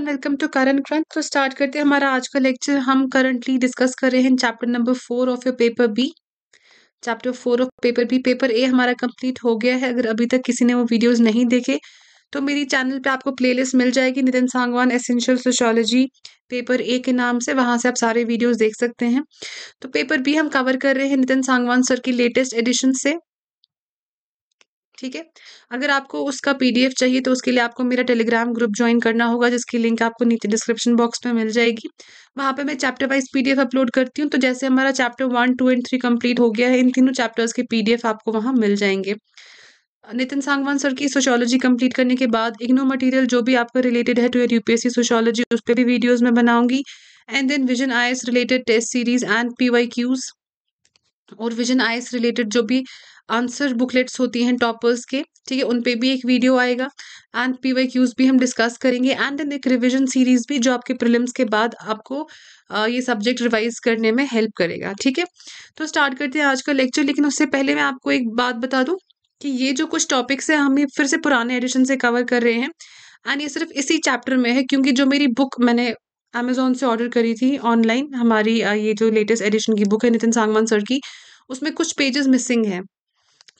Everyone welcome to Current Crunch तो start करते हैं हमारा आज का लेक्चर हम करंटली डिस्कस कर रहे हैं chapter number four of your paper B chapter four of paper B paper A हमारा कंप्लीट हो गया है अगर अभी तक किसी ने वो वीडियोस नहीं देखे तो मेरी चैनल पे आपको प्लेलिस्ट मिल जाएगी Nitin Sangwan essential sociology paper A के नाम से वहाँ से आप सारे वीडियोज देख सकते हैं तो पेपर बी हम कवर कर रहे हैं नितिन सांगवान सर की लेटेस्ट एडिशन से ठीक है अगर आपको उसका पीडीएफ चाहिए तो उसके लिए आपको मेरा टेलीग्राम ग्रुप ज्वाइन करना होगा जिसकी लिंक आपको नीचे डिस्क्रिप्शन बॉक्स में मिल जाएगी वहाँ पे मैं चैप्टर वाइज पीडीएफ अपलोड करती हूँ तो जैसे हमारा chapter one two and three complete हो गया है इन तीनों चैप्टर्स के पीडीएफ आपको वहाँ मिल जाएंगे नितिन सांगवान सर की सोशोलॉजी कंप्लीट करने के बाद इग्नो मटेरियल जो भी आपका रिलेटेड है टू एर यूपीएससी सोशोलॉजी उस पर भी वीडियोज में बनाऊंगी and then Vision I related test series and P और विजन आई रिलेटेड जो भी आंसर बुकलेट्स होती हैं टॉपर्स के ठीक है उन पे भी एक वीडियो आएगा एंड पी वाई क्यूज़ भी हम डिस्कस करेंगे एंड एक रिविजन सीरीज़ भी जो आपके प्रिलिम्स के बाद आपको आ, ये सब्जेक्ट रिवाइज करने में हेल्प करेगा ठीक है तो स्टार्ट करते हैं आज का लेक्चर लेकिन उससे पहले मैं आपको एक बात बता दूँ कि ये जो कुछ टॉपिक्स हैं हम ये फिर से पुराने एडिशन से कवर कर रहे हैं एंड ये सिर्फ इसी चैप्टर में है क्योंकि जो मेरी बुक मैंने अमेजोन से ऑर्डर करी थी ऑनलाइन हमारी ये जो लेटेस्ट एडिशन की बुक है नितिन सांगवान सर की उसमें कुछ पेजेस मिसिंग हैं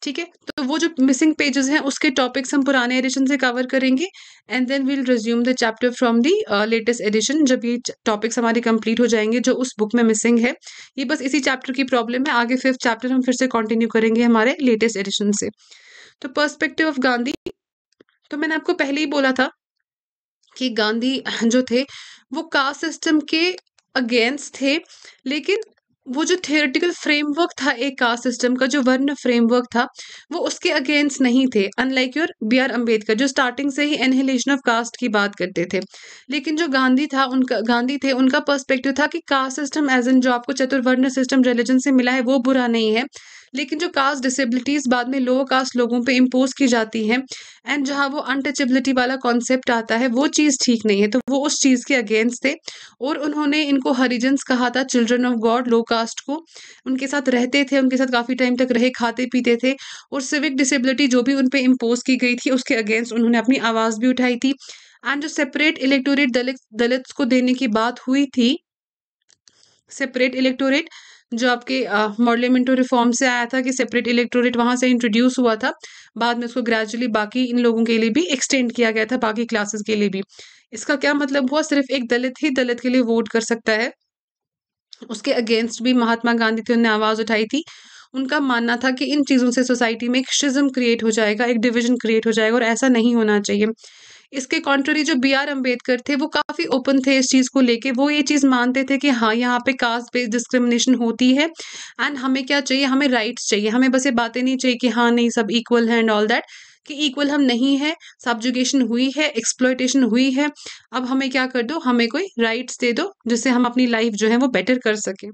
ठीक है तो वो जो मिसिंग पेजेस हैं उसके टॉपिक्स हम पुराने एडिशन से कवर करेंगे and then we'll resume the chapter from the latest edition जब ये टॉपिक्स हमारे कंप्लीट हो जाएंगे जो उस बुक में मिसिंग है ये बस इसी चैप्टर की प्रॉब्लम है आगे फिफ्थ चैप्टर हम फिर से कंटिन्यू करेंगे हमारे लेटेस्ट एडिशन से तो पर्स्पेक्टिव ऑफ गांधी तो मैंने आपको पहले ही बोला था कि गांधी जो थे वो कास्ट सिस्टम के अगेंस्ट थे लेकिन वो जो थियोरटिकल फ्रेमवर्क था एक कास्ट सिस्टम का जो वर्ण फ्रेमवर्क था वो उसके अगेंस्ट नहीं थे unlike your B R Ambedkar जो स्टार्टिंग से ही एनहिलेशन ऑफ कास्ट की बात करते थे लेकिन जो गांधी था उनका गांधी थे उनका पर्सपेक्टिव था कि कास्ट सिस्टम एज एन जो आपको चतुर्वर्ण सिस्टम रिलीजन से मिला है वो बुरा नहीं है लेकिन जो कास्ट डिसेबिलिटीज़ बाद में लोअर कास्ट लोगों पर इम्पोज की जाती हैं एंड जहाँ वो अनटचेबिलिटी वाला कॉन्सेप्ट आता है वो चीज़ ठीक नहीं है तो वो उस चीज़ के अगेंस्ट थे और उन्होंने इनको हरिजन्स कहा था children of God low caste को उनके साथ रहते थे उनके साथ काफ़ी टाइम तक रहे खाते पीते थे और सिविक डिसेबिलिटी जो भी उन पर इम्पोज की गई थी उसके अगेंस्ट उन्होंने अपनी आवाज़ भी उठाई थी एंड जो सेपरेट इलेक्टोरेट दलित दलित्स को देने की बात हुई थी सेपरेट इलेक्टोरेट जो आपके मॉडलमेंटो रिफॉर्म से आया था कि सेपरेट इलेक्टोरेट वहां से इंट्रोड्यूस हुआ था बाद में उसको ग्रेजुअली बाकी इन लोगों के लिए भी एक्सटेंड किया गया था बाकी क्लासेस के लिए भी इसका क्या मतलब हुआ सिर्फ एक दलित ही दलित के लिए वोट कर सकता है उसके अगेंस्ट भी महात्मा गांधी थे उन्होंने आवाज़ उठाई थी उनका मानना था कि इन चीज़ों से सोसाइटी में एक शिज्म क्रिएट हो जाएगा एक डिविजन क्रिएट हो जाएगा और ऐसा नहीं होना चाहिए इसके कॉन्ट्ररी जो बी आर अम्बेडकर थे वो काफ़ी ओपन थे इस चीज़ को लेके वो ये चीज़ मानते थे कि हाँ यहाँ पे कास्ट बेस्ड डिस्क्रिमिनेशन होती है एंड हमें क्या चाहिए हमें राइट्स चाहिए हमें बस ये बातें नहीं चाहिए कि हाँ नहीं सब इक्वल है एंड ऑल दैट कि इक्वल हम नहीं है सब्जुगेशन हुई है एक्सप्लोइटेशन हुई है अब हमें क्या कर दो हमें कोई राइट्स दे दो जिससे हम अपनी लाइफ जो है वो बेटर कर सके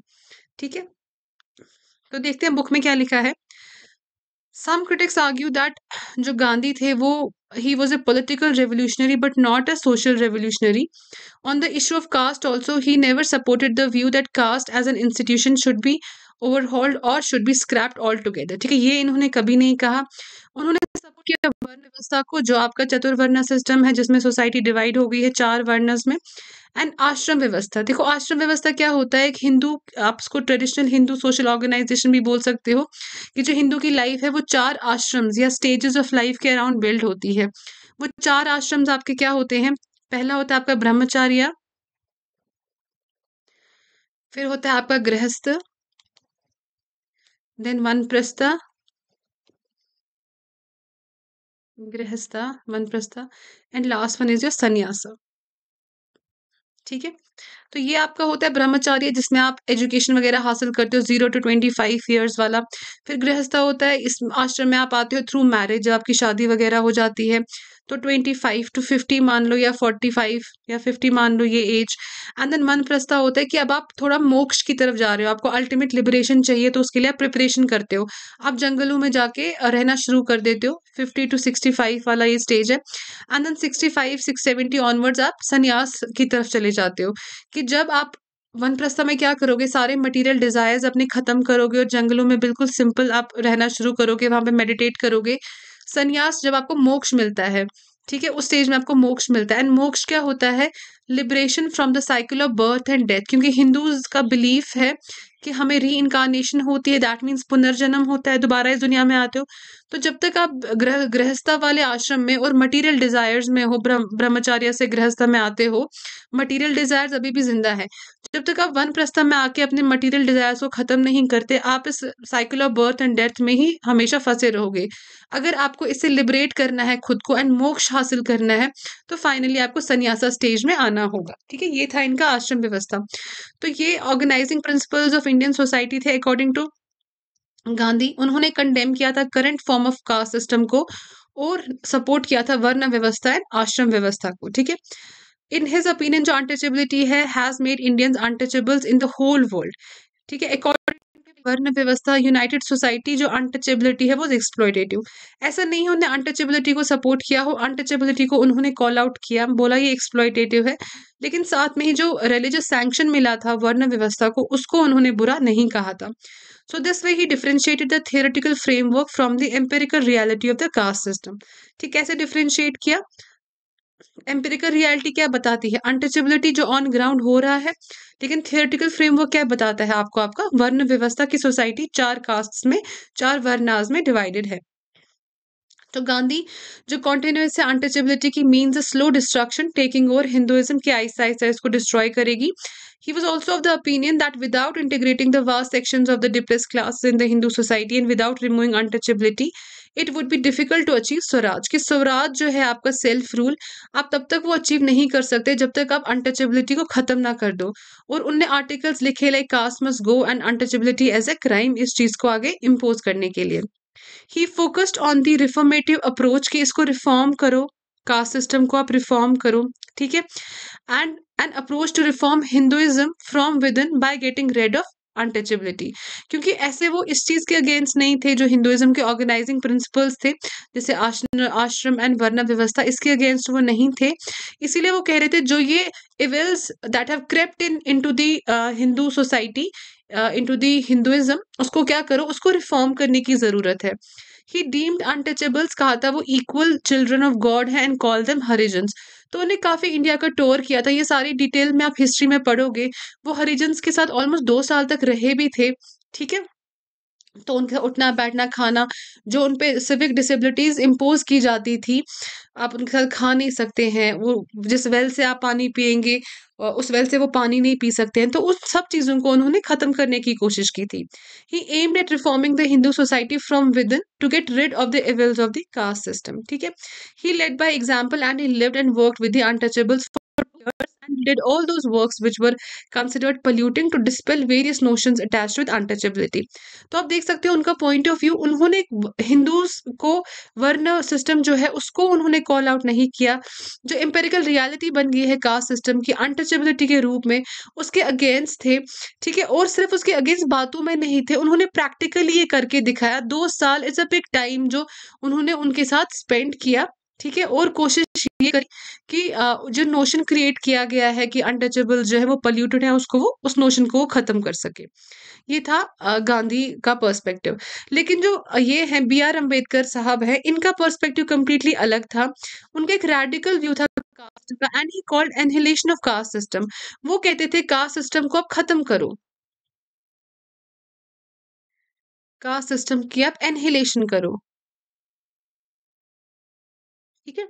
ठीक है तो देखते हैं बुक में क्या लिखा है सम क्रिटिक्स आर्ग्यू दैट जो गांधी थे वो he was a political revolutionary but not a social revolutionary. On the issue of caste, also, he never supported the view that caste as an institution should be overhauled or should be scrapped altogether theek hai ye inhone kabhi nahi kaha unhone support kiya varna vyavastha ko jo aapka chaturvarna system hai jisme society divide ho gayi hai char varnas mein and आश्रम व्यवस्था देखो आश्रम व्यवस्था क्या होता है एक हिंदू आप उसको ट्रेडिशनल हिंदू सोशल ऑर्गेनाइजेशन भी बोल सकते हो कि जो हिंदू की लाइफ है वो चार आश्रम या स्टेजेस ऑफ लाइफ के अराउंड बिल्ड होती है वो चार आश्रम आपके क्या होते हैं पहला होता है आपका ब्रह्मचार्य फिर होता है आपका गृहस्थ देन प्रस्था गृहस्था प्रस्था and last one is your sannyasa ठीक है तो ये आपका होता है ब्रह्मचार्य जिसमें आप एजुकेशन वगैरह हासिल करते हो zero to twenty five years वाला फिर गृहस्थ होता है इस आश्रम में आप आते हो थ्रू मैरिज आपकी शादी वगैरह हो जाती है तो ट्वेंटी फाइव टू फिफ्टी मान लो या फोर्टी फाइव या फिफ्टी मान लो ये एज एंड देन मन प्रस्ताव होता है कि अब आप थोड़ा मोक्ष की तरफ जा रहे हो आपको अल्टीमेट लिबरेशन चाहिए तो उसके लिए आप प्रिपरेशन करते हो आप जंगलों में जाके रहना शुरू कर देते हो फिफ्टी टू सिक्सटी फाइव वाला ये स्टेज है and then sixty five six seventy onwards आप सन्यास की तरफ चले जाते हो कि जब आप वन प्रस्ता में क्या करोगे सारे मटेरियल डिजायर्स अपने खत्म करोगे और जंगलों में बिल्कुल सिंपल आप रहना शुरू करोगे वहाँ पे मेडिटेट करोगे संन्यास जब आपको मोक्ष मिलता है ठीक है उस स्टेज में आपको मोक्ष मिलता है एंड मोक्ष क्या होता है liberation from the cycle of birth and death क्योंकि हिंदूज का बिलीफ है कि हमें री इनकारनेशन होती है दैट मीन्स पुनर्जन्म होता है दोबारा इस दुनिया में आते हो तो जब तक आप ग्रह गृहस्था वाले आश्रम में और मटेरियल डिज़ायर्स में हो ब्रह्मचार्य से गृहस्था में आते हो मटेरियल डिज़ायर्स अभी भी जिंदा है जब तक आप वन प्रस्था में आके अपने मटेरियल डिज़ायर्स को ख़त्म नहीं करते आप इस cycle of birth and death में ही हमेशा फंसे रहोगे अगर आपको इसे लिबरेट करना है खुद को एंड मोक्ष हासिल करना है तो फाइनली आपको सन्यासा स्टेज में आना जाना होगा ठीक है ये था इनका आश्रम व्यवस्था तो ये organising principles of Indian society थे अकॉर्डिंग टू गांधी उन्होंने कंडेम किया था current form of caste system को और सपोर्ट किया था वर्ण व्यवस्था एंड आश्रम व्यवस्था को ठीक है इन हिज ओपिनियन जो अनटचेबिलिटी है has made Indians untouchables in the whole world ठीक है अकॉर्डिंग वर्ण व्यवस्था यूनाइटेड सोसाइटी जो अनटचेबिलिटी है वो एक्सप्लोइटेटिव ऐसा नहीं उन्होंने अनटचेबिलिटी को सपोर्ट किया हो अनटचेबिलिटी को उन्होंने कॉल आउट किया बोला ये एक्सप्लोइटेटिव है लेकिन साथ में ही जो रिलीजियस सैंक्शन मिला था वर्ण व्यवस्था को उसको उन्होंने बुरा नहीं कहा था so this way he differentiated the theoretical framework from the empirical reality of the caste system ठीक कैसे डिफ्रेंशिएट किया एम्पेरिकल रियलिटी क्या बताती है अनटचेबिलिटी जो ऑन ग्राउंड हो रहा है लेकिन थियोरटिकल फ्रेमवर्क क्या बताता है आपको आपका वर्ण व्यवस्था की सोसाइटी चार कास्ट में चार वर्णाज में डिवाइडेड है तो गांधी जो कॉन्टिन्यूस है अनटचेबिलिटी की means slow destruction taking over Hinduism के आहिस्ता आहिस्ता इसको डिस्ट्रॉय करेगी He was also of the opinion that without integrating the vast sections of the depressed classes in the Hindu society and without removing untouchability, it would be difficult to achieve swaraj कि स्वराज जो है आपका self rule आप तब तक वो achieve नहीं कर सकते जब तक आप अनटचेबिलिटी को खत्म ना कर दो और उनने आर्टिकल्स लिखे like caste must go and untouchability as a crime इस चीज को आगे इम्पोज करने के लिए ही focused on the reformative approach कि इसको रिफॉर्म करो कास्ट सिस्टम को आप रिफॉर्म करो ठीक है and an approach to reform Hinduism from within by getting rid of untouchability क्योंकि ऐसे वो इस चीज़ के अगेंस्ट नहीं थे जो हिंदुज़म के ऑर्गेनाइजिंग प्रिंसिपल्स थे जैसे आश्रम एंड वर्ण व्यवस्था इसके अगेंस्ट वो नहीं थे इसीलिए वो कह रहे थे जो ये evils that have crept in into the Hindu society into the Hinduism उसको क्या करो उसको रिफॉर्म करने की ज़रूरत है ही डीम्ड अनटचेबल्स कहा था वो इक्वल चिल्ड्रन ऑफ गॉड है एंड कॉल देम हरिजन्स तो उन्हें काफ़ी इंडिया का टूर किया था ये सारी डिटेल में आप हिस्ट्री में पढ़ोगे वो हरिजन्स के साथ ऑलमोस्ट दो साल तक रहे भी थे ठीक है तो उनका उठना बैठना खाना जो उन पे सिविक डिसेबिलिटीज़ इम्पोज की जाती थी आप उनके साथ खा नहीं सकते हैं वो जिस वेल से आप पानी पियेंगे उस वेल से वो पानी नहीं पी सकते हैं तो उस सब चीज़ों को उन्होंने ख़त्म करने की कोशिश की थी he aimed at reforming the Hindu society from within to get rid of the evils of the caste system ठीक है he led by example and he lived and work with the untouchables for and did all those works which were considered polluting to dispel various notions attached with untouchability. तो आप देख सकते हो उनका point of view उन्होंने हिंदूज को varna system जो है उसको उन्होंने कॉल आउट नहीं किया जो एम्पेरिकल रियालिटी बन गई है कास्ट सिस्टम की अनटचेबिलिटी के रूप में उसके अगेंस्ट थे ठीक है और सिर्फ उसके अगेंस्ट बातों में नहीं थे उन्होंने प्रैक्टिकली ये करके दिखाया दो साल इज अ बिग टाइम जो उन्होंने उनके साथ स्पेंड किया ठीक है और कोशिश ये करें कि जो नोशन क्रिएट किया गया है कि अनटचेबल जो है वो पल्यूटेड है उसको वो उस नोशन को ख़त्म कर सके ये था गांधी का पर्सपेक्टिव लेकिन जो ये है बी आर अम्बेडकर साहब हैं इनका पर्सपेक्टिव कम्प्लीटली अलग था उनका एक रेडिकल व्यू था कास्ट का and he called annihilation of caste system वो कहते थे कास्ट सिस्टम को आप ख़त्म करो कास्ट सिस्टम की आप एनहिलेशन करो ठीक है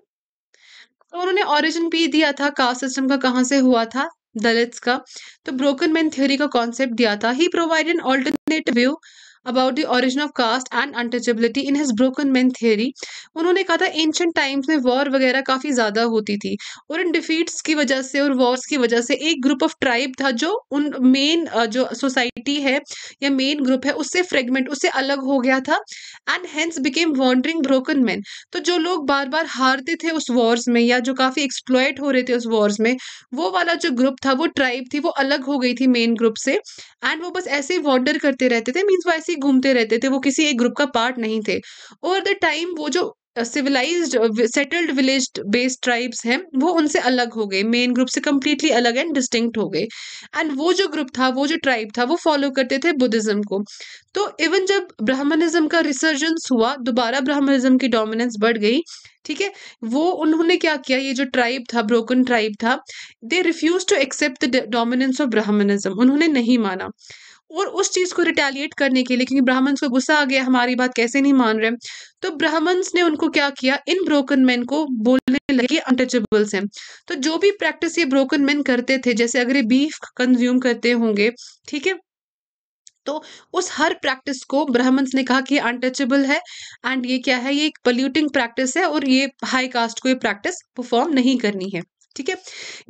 तो उन्होंने ऑरिजिन भी दिया था कास्ट सिस्टम का कहाँ से हुआ था दलित्स का तो ब्रोकन मैन थ्योरी का कॉन्सेप्ट दिया था he provide an alternate view about the origin of caste and untouchability in his broken man theory उन्होंने कहा था एंशंट टाइम्स में वॉर वगैरह काफ़ी ज़्यादा होती थी और इन डिफीट्स की वजह से और वॉर्स की वजह से एक ग्रुप ऑफ ट्राइब था जो उन मेन जो सोसाइटी है या मेन ग्रुप है उससे फ्रेगमेंट उससे अलग हो गया था and hence became wandering broken man तो जो लोग बार बार हारते थे उस वॉर्स में या जो काफ़ी एक्सप्लॉयट हो रहे थे उस वॉर्स में वो वाला जो ग्रुप था वो ट्राइब थी वो अलग हो गई थी मेन ग्रुप से एंड वो बस ऐसे ही वॉन्डर करते रहते थे मीन्स वो ऐसे ही घूमते रहते थे वो किसी एक ग्रुप का पार्ट नहीं थे ओवर द टाइम वो जो civilise settled village based tribes हैं वो उनसे अलग हो गए मेन ग्रुप से कम्प्लीटली अलग एंड डिस्टिंक्ट हो गए एंड वो जो ग्रुप था वो जो ट्राइब था वो फॉलो करते थे बुद्धिज्म को तो इवन जब ब्राह्मणिज्म का रिसर्जेंस हुआ दोबारा ब्राह्मणिज्म की डोमिनेंस बढ़ गई ठीक है वो उन्होंने क्या किया ये जो ट्राइब था ब्रोकन ट्राइब था they refuse to accept the dominance of Brahminism उन्होंने नहीं माना और उस चीज़ को रिटेलिएट करने के लिए क्योंकि ब्राह्मण्स को गुस्सा आ गया हमारी बात कैसे नहीं मान रहे तो ब्राह्मण्स ने उनको क्या किया इन ब्रोकन मैन को बोलने लगे अनटचेबल्स हैं तो जो भी प्रैक्टिस ये ब्रोकन मैन करते थे जैसे अगर ये बीफ कंज्यूम करते होंगे ठीक है तो उस हर प्रैक्टिस को ब्राह्मण्स ने कहा कि अनटचेबल है एंड ये क्या है ये एक पल्यूटिंग प्रैक्टिस है और ये हाई कास्ट को ये प्रैक्टिस परफॉर्म नहीं करनी है ठीक है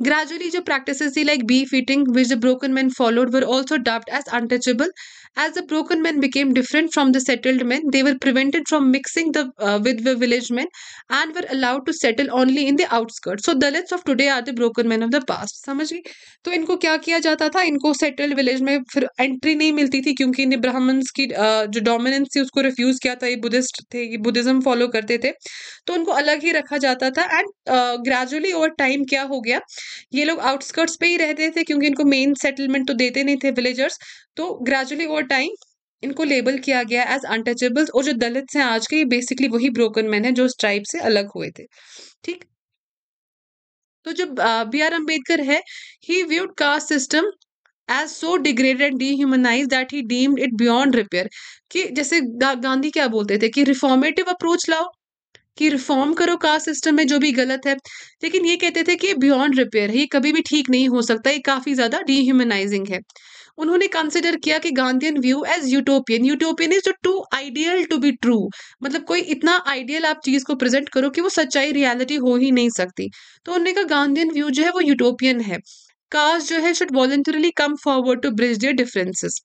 ग्रेजुअली जो प्रैक्टिस थी like beef eating which the broken man followed were also dubbed as untouchable As the broken men became different from the settled men, they were prevented from mixing the, uh, with the village men and were allowed to settle only in the outskirts. So Dalits of today are the broken men of the past. samajh gaye to inko kya kiya jata tha inko settled village mein fir entry nahi milti thi kyunki थी क्योंकि ki uh, jo dominance thi usko refuse kiya tha ye buddhist the ye buddhism follow karte the to unko alag hi rakha jata tha and uh, gradually over time kya ho gaya ye log outskirts pe hi rehte the kyunki inko main settlement to dete nahi the villagers तो gradually over time इनको label किया गया as untouchables और जो दलित हैं आज के ये बेसिकली वही ब्रोकन मैन है जो उस ट्राइब से अलग हुए थे ठीक तो जब बी आर अम्बेडकर है he viewed caste system as so degraded and dehumanise that he deemed it beyond repair कि जैसे गांधी क्या बोलते थे कि रिफॉर्मेटिव अप्रोच लाओ कि रिफॉर्म करो कास्ट सिस्टम में जो भी गलत है लेकिन ये कहते थे कि बियॉन्ड रिपेयर है ये कभी भी ठीक नहीं हो सकता ये काफ़ी ज़्यादा डीह्यूमनाइजिंग है उन्होंने कंसिडर किया कि Gandhian view as utopian utopian is too ideal to be true मतलब कोई इतना आइडियल आप चीज को प्रेजेंट करो कि वो सच्चाई रियलिटी हो ही नहीं सकती तो उन्होंने कहा गांधीयन व्यू जो है वो यूटोपियन है कास्ट जो है should voluntarily come forward to bridge their differences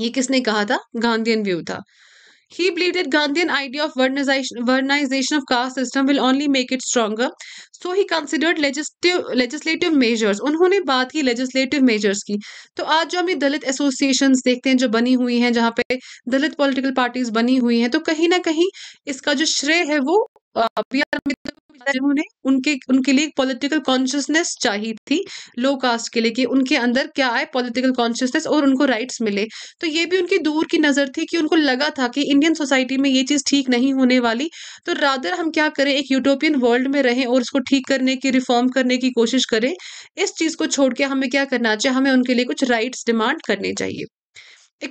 ये किसने कहा था गांधीयन व्यू था He believed that Gandhian idea of vernization, vernization of caste system will only make it stronger. So he considered legislative legislative measures. उन्होंने बात की legislative measures की तो आज जो हमें दलित associations देखते हैं जो बनी हुई हैं जहाँ पे दलित political parties बनी हुई हैं तो कहीं ना कहीं इसका जो श्रेय है वो बी आर अम्बेडकर जिन्होंने उनके उनके लिए पॉलिटिकल कॉन्शियसनेस चाहिए थी लो कास्ट के लिए कि उनके अंदर क्या आए पॉलिटिकल कॉन्शियसनेस और उनको राइट्स मिले तो ये भी उनकी दूर की नज़र थी कि उनको लगा था कि इंडियन सोसाइटी में ये चीज़ ठीक नहीं होने वाली तो रादर हम क्या करें एक यूटोपियन वर्ल्ड में रहें और उसको ठीक करने की रिफॉर्म करने की कोशिश करें इस चीज़ को छोड़ के हमें क्या करना चाहिए हमें उनके लिए कुछ राइट्स डिमांड करने चाहिए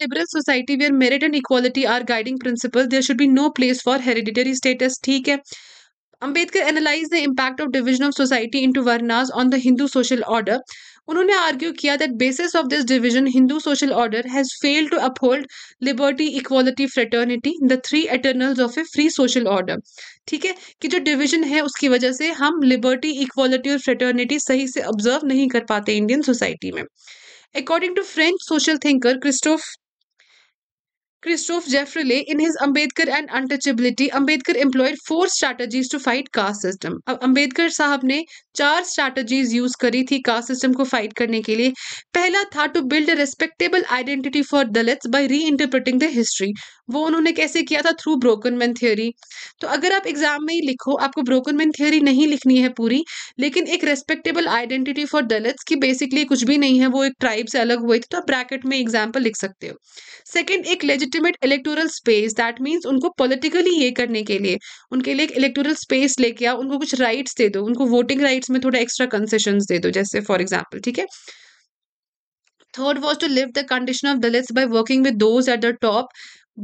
liberal society where merit and equality are guiding principle there should be no place for hereditary status ठीक है Ambedkar analyse the impact of division of society into varnas on the Hindu social order उन्होंने argue किया that basis of this division Hindu social order has failed to uphold liberty equality fraternity the three eternals of a free social order ठीक है कि जो division है उसकी वजह से हम लिबर्टी इक्वालिटी और फ्रेटर्निटी सही से ऑब्जर्व नहीं कर पाते इंडियन सोसाइटी में according to French social thinker Christophe Christoph Jeffrele, in his Ambedkar and Untouchability, Ambedkar employed four strategies to fight caste system. अब अंबेडकर साहब ने चार स्ट्रैटेजीज यूज करी थी कास्ट सिस्टम को फाइट करने के लिए पहला था to build a respectable identity for Dalits by reinterpreting the history वो उन्होंने कैसे किया था थ्रू ब्रोकन मैन थ्योरी तो अगर आप एग्जाम में ही लिखो आपको ब्रोकन मैन थ्योरी नहीं लिखनी है पूरी लेकिन एक रेस्पेक्टेबल आइडेंटिटी फॉर दलित्स की बेसिकली कुछ भी नहीं है वो एक ट्राइब से अलग हुए थे तो आप ब्रैकेट में एग्जाम्पल लिख सकते हो सेकेंड एक legit legitimate electoral space that means उनको पॉलिटिकली ये करने के लिए उनके लिए एक इलेक्टोरल स्पेस लेके आओ उनको कुछ राइट्स दे दो उनको वोटिंग राइट्स में थोड़ा एक्स्ट्रा कंसेशन दे दो जैसे फॉर एग्जाम्पल ठीक है third was to live the condition of Dalits by working with those at the top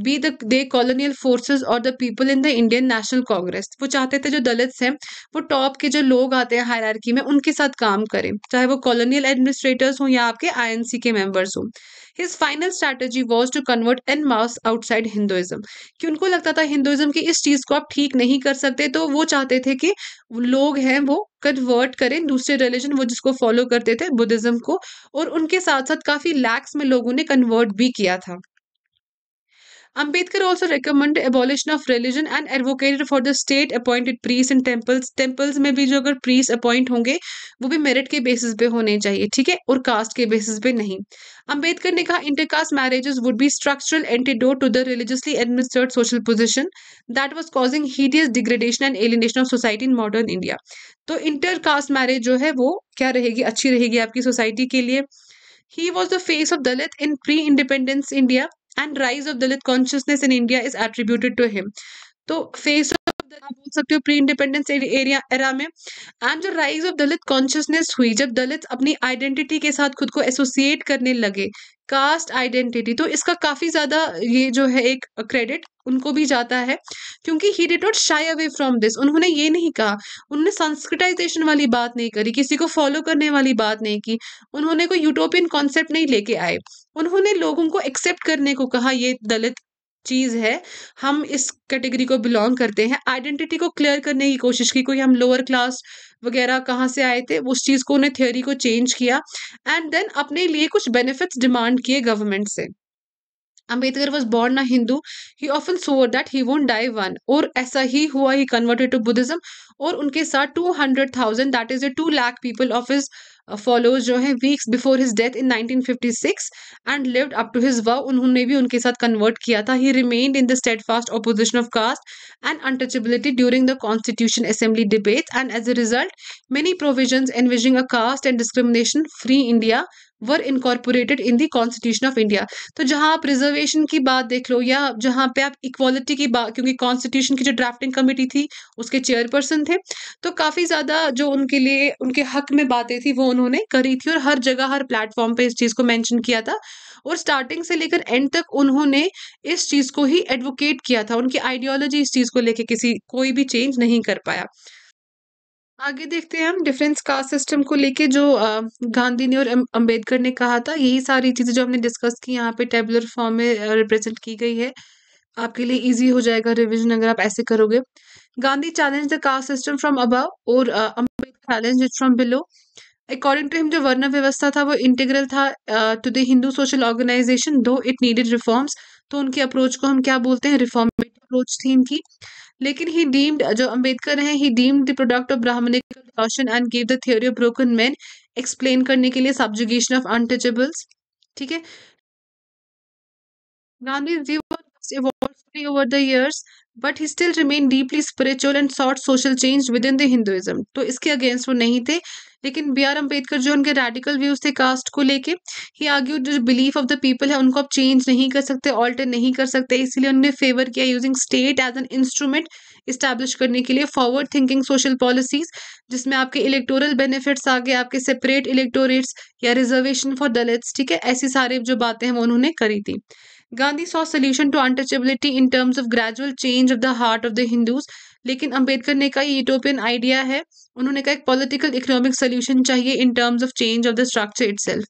be the they colonial forces और the people in the Indian National Congress वो चाहते थे जो दलित्स हैं वो टॉप के जो लोग आते हैं हायरार्की में उनके साथ काम करें चाहे वो कॉलोनियल एडमिनिस्ट्रेटर्स हों या आपके आईएनसी के मेंबर्स हों his final strategy was to convert en masse outside Hinduism कि उनको लगता था हिंदुइज्म की इस चीज़ को आप ठीक नहीं कर सकते तो वो चाहते थे कि लोग हैं वो कन्वर्ट करें दूसरे रिलीजन वो जिसको फॉलो करते थे बुद्धिज्म को और उनके साथ साथ काफ़ी लैक्स में लोगों ने कन्वर्ट भी किया था Ambedkar also recommended abolition of religion and advocated for the state appointed priests and temples temples में भी जो अगर priests appoint होंगे वो भी merit के basis पे होने चाहिए ठीक है और caste के basis पे नहीं अम्बेडकर ने कहा intercaste marriages would be structural antidote to the religiously administered social position that was causing hideous degradation and alienation of society in modern India तो इंटर कास्ट मैरिज जो है वो क्या रहेगी अच्छी रहेगी आपकी सोसाइटी के लिए he was the face of Dalit in pre independence India and rise of Dalit consciousness in India is attributed to him तो फेस ऑफ बोल सकते हो प्री इंडिपेंडेंस एरिया एरा में एंड जो राइज ऑफ दलित कॉन्शियसनेस हुई जब दलित अपनी आइडेंटिटी के साथ खुद को एसोसिएट करने लगे कास्ट आइडेंटिटी तो इसका काफ़ी ज़्यादा ये जो है एक क्रेडिट उनको भी जाता है क्योंकि he did not shy away from this उन्होंने ये नहीं कहा उन्होंने संस्कृटाइजेशन वाली बात नहीं करी किसी को फॉलो करने वाली बात नहीं की उन्होंने कोई यूटोपियन कॉन्सेप्ट नहीं लेके आए उन्होंने लोगों को एक्सेप्ट करने को कहा ये दलित चीज़ है हम इस कैटेगरी को बिलोंग करते हैं आइडेंटिटी को क्लियर करने की कोशिश की कोई हम लोअर क्लास वगैरह कहाँ से आए थे उस चीज़ को उन्हें थ्योरी को चेंज किया एंड देन अपने लिए कुछ बेनिफिट्स डिमांड किए गवर्नमेंट से Ambedkar was born a Hindu he often swore that he won't die one और ऐसा ही हुआ ही कन्वर्टेड टू बुद्धिज्म और उनके साथ two hundred thousand that is a two lakh people of is followers जो है weeks before his death in 1956 and lived up to his work उन्होंने भी उनके साथ कन्वर्ट किया था he remained in the steadfast opposition of caste and untouchability during the constitution assembly debate and as a result many provision envisaging a caste and discrimination free India were incorporated in the constitution of India तो जहाँ आप reservation की बात देख लो या जहाँ पे आप इक्वालिटी की बात क्योंकि कॉन्स्टिट्यूशन की जो ड्राफ्टिंग कमेटी थी उसके चेयरपर्सन थे तो काफ़ी ज़्यादा जो उनके लिए उनके हक में बातें थी वो उन्होंने करी थी और हर जगह हर प्लेटफॉर्म पे इस चीज़ को मेंशन किया था और स्टार्टिंग से लेकर एंड तक उन्होंने इस चीज़ को ही एडवोकेट किया था उनकी आइडियोलॉजी इस चीज़ को लेके किसी कोई भी चेंज नहीं कर पाया आगे देखते हैं हम डिफरेंस कास्ट सिस्टम को लेके जो गांधी ने और अं, अंबेडकर ने कहा था यही सारी चीज़ें जो हमने डिस्कस की यहाँ पे टेबुलर फॉर्म में रिप्रेजेंट की गई है आपके लिए इजी हो जाएगा रिवीजन अगर आप ऐसे करोगे Gandhi challenge the caste system from above और Ambedkar challenge it from below according to him जो वर्ण व्यवस्था था वो इंटीग्रल था to the Hindu social organization though it needed reforms तो उनके अप्रोच को हम क्या बोलते हैं रिफॉर्मेट अप्रोच थी इनकी लेकिन ही डीम्ड जो अंबेडकर हैं he deemed the product of Brahmanical and give the theory of broken man explain करने के लिए सब्जुगेशन ऑफ अनटचेबल्स ठीक है Gandhi ji context evolved over the years but he still remain deeply spiritual and sought social change within the Hinduism तो इसके against वो नहीं थे लेकिन बी आर अम्बेडकर जो उनके रेडिकल व्यूज थे कास्ट को लेकर ही आर्ग्यू जो बिलीफ ऑफ द पीपल है उनको आप चेंज नहीं कर सकते ऑल्टर नहीं कर सकते इसलिए उन्होंने फेवर किया using state as an instrument establish करने के लिए फॉरवर्ड थिंकिंग सोशल पॉलिसीज जिसमें आपके इलेक्टोरल बेनिफिट्स आ गए आपके सेपरेट इलेक्टोरेट्स या रिजर्वेशन फॉर दलित्स ठीक है ऐसी सारी जो बातें हैं वो उन्होंने करी थी Gandhi saw solution to untouchability in terms of gradual change of the heart of the Hindus. लेकिन अंबेडकर ने कहा यूटोपियन आइडिया है उन्होंने कहा एक पॉलिटिकल इकोनॉमिक सोल्यूशन चाहिए in terms of change of the structure it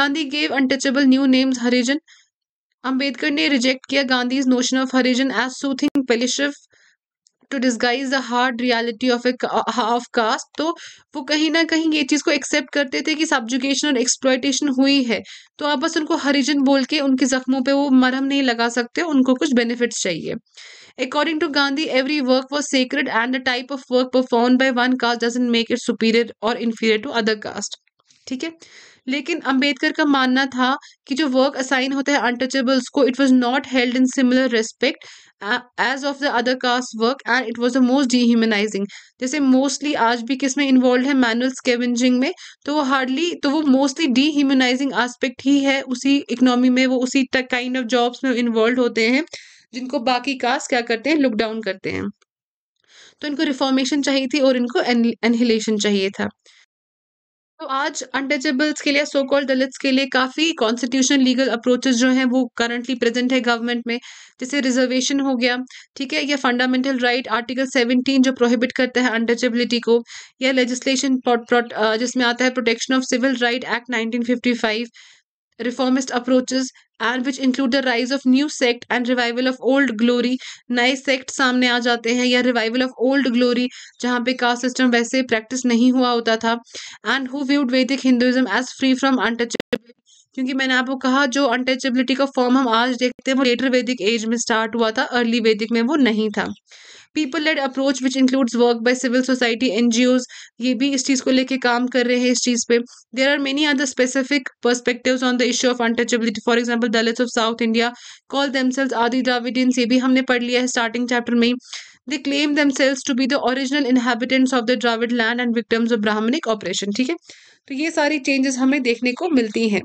Gandhi gave untouchable new names Harijan Ambedkar ने reject किया Gandhi notion of Harijan as soothing palliative to disguise the hard reality of a of caste तो वो कहीं ना कहीं ये चीज़ को एक्सेप्ट करते थे कि सब्जुकेशन और एक्सप्लॉयटेशन हुई है तो आप बस उनको हरिजन बोल के उनके जख्मों पर वो मरहम नहीं लगा सकते उनको कुछ बेनिफिट्स चाहिए according to Gandhi every work was sacred and the type of work perform by one caste doesn't make it superior और इन्फीरियर टू अदर कास्ट ठीक है लेकिन अंबेडकर का मानना था कि जो वर्क असाइन होता है अनटचेबल्स को it was not held in similar respect as of the other caste work and it was the most dehumanizing जैसे मोस्टली आज भी किस में इन्वॉल्व है मैनुअल स्केवेंजिंग में तो वो हार्डली तो वो मोस्टली डिह्यूमनाइजिंग आस्पेक्ट ही है उसी इकोनॉमी में वो उसी काइंड ऑफ जॉब्स में इन्वॉल्व होते हैं जिनको बाकी कास्ट क्या करते हैं लुक डाउन करते हैं तो इनको रिफॉर्मेशन चाहिए थी और इनको एनहिलेशन चाहिए था तो आज अनटचेबल्स के लिए सो कॉल्ड दलित्स के लिए काफ़ी कॉन्स्टिट्यूशन लीगल अप्रोचेज जो हैं वो करंटली प्रेजेंट है गवर्नमेंट में जैसे रिजर्वेशन हो गया ठीक है या फंडामेंटल राइट आर्टिकल 17 जो प्रोहिबिट करता है अनटचेबिलिटी को या लेजिस्लेशन जिसमें आता है protection of civil right act nineteen reformist approaches and which include the rise of new sect and revival of old glory नए sect सामने आ जाते हैं या revival of old glory जहाँ पे caste system वैसे practice नहीं हुआ होता था and who viewed Vedic Hinduism as free from untouchability क्योंकि मैंने आपको कहा जो अनटचेबिलिटी का फॉर्म हम आज देखते हैं वो लेटर वैदिक एज में स्टार्ट हुआ था अर्ली वैदिक में वो नहीं था people led approach which includes work by civil society and ये भी इस चीज़ को लेके काम कर रहे हैं इस चीज़ पे there are many other specific perspective on the issue of untouchability for example Dalit of South India call themselves Adi Dravidians ये भी हमने पढ़ लिया है स्टार्टिंग चैप्टर में they claim themselves to be the original inhabitants of the Dravid land and victims of Brahmanic operation ठीक है तो ये सारी चेंजेस हमें देखने को मिलती हैं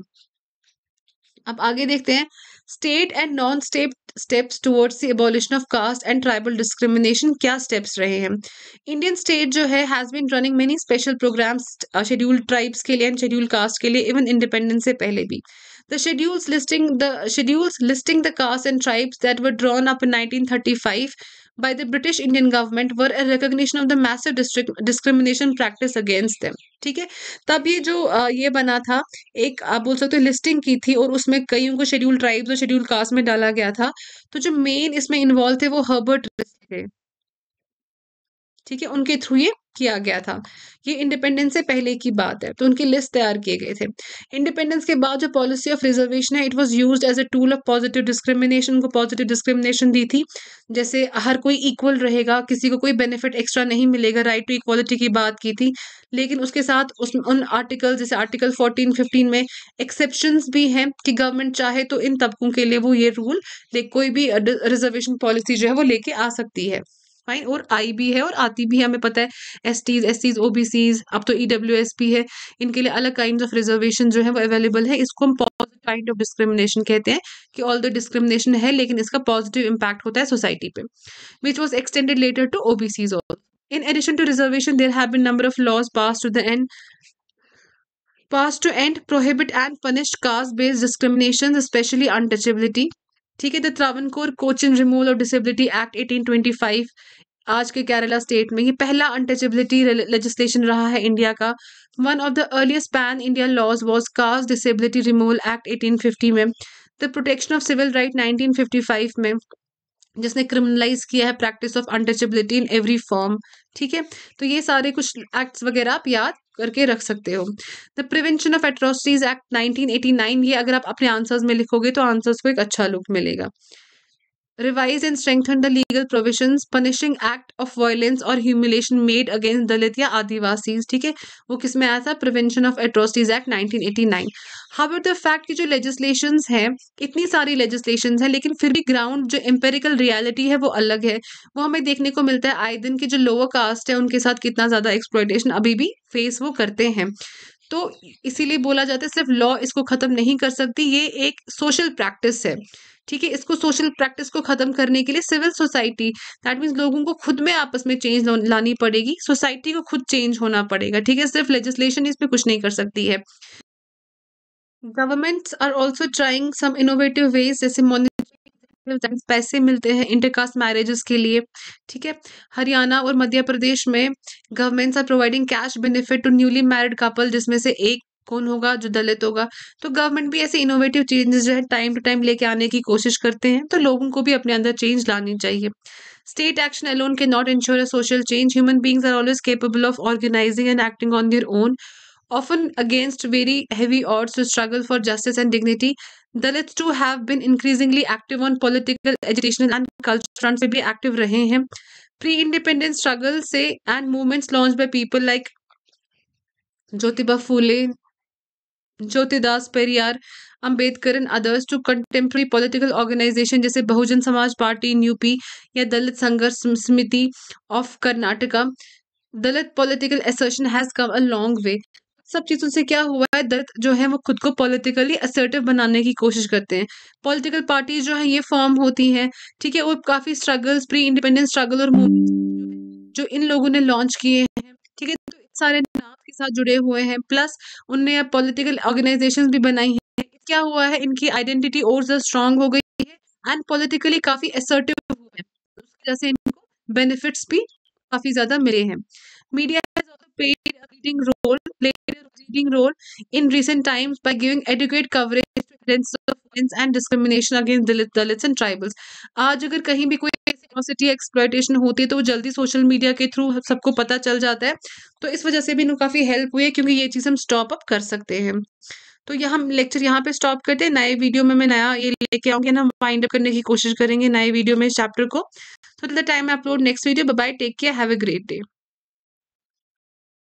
अब आगे देखते हैं state and non state steps towards the abolition of caste and tribal discrimination क्या स्टेप्स रहे हैं इंडियन स्टेट जो है has been running many special programmes scheduled tribes के लिए एंड शेड्यूल कास्ट के लिए इवन इंडिपेंडेंस से पहले भी the schedules listing the schedules listing the castes and tribes that were drawn up in 1935 by the British Indian government were a recognition of the massive district discrimination practice against them ठीक है तब ये जो ये बना था एक आप बोल सकते हो लिस्टिंग की थी और उसमें कई उनको शेड्यूल ट्राइब्स और शेड्यूल कास्ट में डाला गया था तो जो मेन इसमें इन्वॉल्व थे वो हर्बर्ट थे ठीक है उनके थ्रू ये किया गया था ये इंडिपेंडेंस से पहले की बात है तो उनकी लिस्ट तैयार किए गए थे इंडिपेंडेंस के बाद जो पॉलिसी ऑफ रिजर्वेशन है it was used as a tool of positive discrimination को पॉजिटिव डिस्क्रिमिनेशन दी थी जैसे हर कोई इक्वल रहेगा किसी को कोई बेनिफिट एक्स्ट्रा नहीं मिलेगा राइट टू इक्वालिटी की बात की थी लेकिन उसके साथ उस उन आर्टिकल जैसे आर्टिकल फोर्टीन फिफ्टीन में एक्सेप्शन भी हैं कि गवर्नमेंट चाहे तो इन तबकों के लिए वो ये रूल कोई भी रिजर्वेशन पॉलिसी जो है वो लेके आ सकती है फाइन और आई भी है और आती भी है हमें पता है S Ts S Cs O B Cs अब तो ई डब्ल्यू एस पी है इनके लिए अलग काइंड ऑफ रिजर्वेशन जो है वो अवेलेबल है इसको हम पॉजिटिव काइंड ऑफ डिस्क्रिमिनेशन कहते हैं कि ऑल द डिस्क्रिमिनेशन है लेकिन इसका पॉजिटिव इम्पैक्ट होता है सोसाइटी पे which was extended later to O B Cs all in addition to reservation there है been number of laws passed to the end passed to end prohibit and punish caste based discriminations especially untouchability ठीक है the Travancore Cochin removal of disability act 1825 आज के Kerala state में ये पहला untouchability legislation रहा है इंडिया का one of the earliest pan India laws was caste disability removal act 1850 में the protection of civil right 1955 में जिसने क्रिमिनलाइज किया है practice of untouchability in every form ठीक है तो ये सारे कुछ एक्ट्स वगैरह आप याद करके रख सकते हो the prevention of atrocities act 1989 ये अगर आप अपने आंसर्स में लिखोगे तो आंसर्स को एक अच्छा लुक मिलेगा revise and strengthen the legal provisions punishing act of violence or humiliation made against dalit ya adivasis ठीक है वो किस आया था prevention of atrocities act 1989 how the fact की जो लेजिस्लेशंस हैं इतनी सारी लेजिस्लेशंस है लेकिन फिर भी ग्राउंड जो एम्पेरिकल रियालिटी है वो अलग है वो हमें देखने को मिलता है आए दिन की जो लोअर कास्ट है उनके साथ कितना ज़्यादा एक्सप्लोइटेशन अभी भी फेस वो करते हैं तो इसीलिए बोला जाता है सिर्फ लॉ इसको ख़त्म नहीं कर सकती ये एक सोशल प्रैक्टिस है ठीक है इसको सोशल प्रैक्टिस को ख़त्म करने के लिए सिविल सोसाइटी दैट मीन्स लोगों को खुद में आपस में चेंज लानी पड़ेगी सोसाइटी को खुद चेंज होना पड़ेगा ठीक है सिर्फ लेजिस्लेशन इस पर कुछ नहीं कर सकती है governments are also trying some innovative ways जैसे पैसे मिलते हैं इंटरकास्ट मैरिजेस के लिए ठीक है हरियाणा और मध्य प्रदेश में governments are providing cash benefit to newly married couple जिसमें से एक कौन होगा जो दलित होगा तो गवर्नमेंट भी ऐसे इनोवेटिव चेंजेस जो है टाइम टू टाइम लेके आने की कोशिश करते हैं तो लोगों को भी अपने अंदर चेंज लानी चाहिए state action alone can not ensure a social change human beings are always capable of organizing and acting on their own often against very heavy odds to struggle for justice and dignity. dalits too have been increasingly active on political, educational and cultural fronts be active rahe hain pre independence struggle se and movements launched by people like jyotiba phule Jyotidas Periyar Ambedkar and others to contemporary political organization जैसे बहुजन समाज party in UP या Dalit Sangharsh Samiti of Karnataka Dalit political association has come a long way सब चीज़ों से क्या हुआ है दलित जो है वो खुद को पॉलिटिकली असर्टिव बनाने की कोशिश करते हैं पॉलिटिकल पार्टी जो है ये फॉर्म होती है ठीक है वो काफ़ी स्ट्रगल्स प्री इंडिपेंडेंस स्ट्रगल और मूवमेंट जो इन लोगों ने लॉन्च किए हैं ठीक है तो सारे नाम के साथ जुड़े हुए हैं प्लस उनने अब पॉलिटिकल ऑर्गेनाइजेशन भी बनाई हैं क्या हुआ है इनकी आइडेंटिटी और ज़्यादा स्ट्रांग हो गई है एंड पॉलिटिकली काफ़ी असर्टिव हुए हैं उसकी वजह से इनको बेनिफिट्स भी काफ़ी ज़्यादा मिले हैं media played a leading role played a leading role in recent times by giving adequate coverage to incidents of violence and discrimination against Dalit, Dalits and tribals. aaj agar kahin bhi koi एनोसिटी exploitation होती है तो वो जल्दी social media के through सबको पता चल जाता है तो इस वजह से भी इन्हें काफ़ी हेल्प हुई है क्योंकि ये चीज़ हम स्टॉप अप कर सकते हैं तो यह हम लेक्चर यहाँ पे स्टॉप करते हैं नए वीडियो में मैं नया ये लेके आऊँगी ना हम फाइंड अप करने की कोशिश करेंगे नए वीडियो में इस चैप्टर को तो the time upload next video bye take care have a great day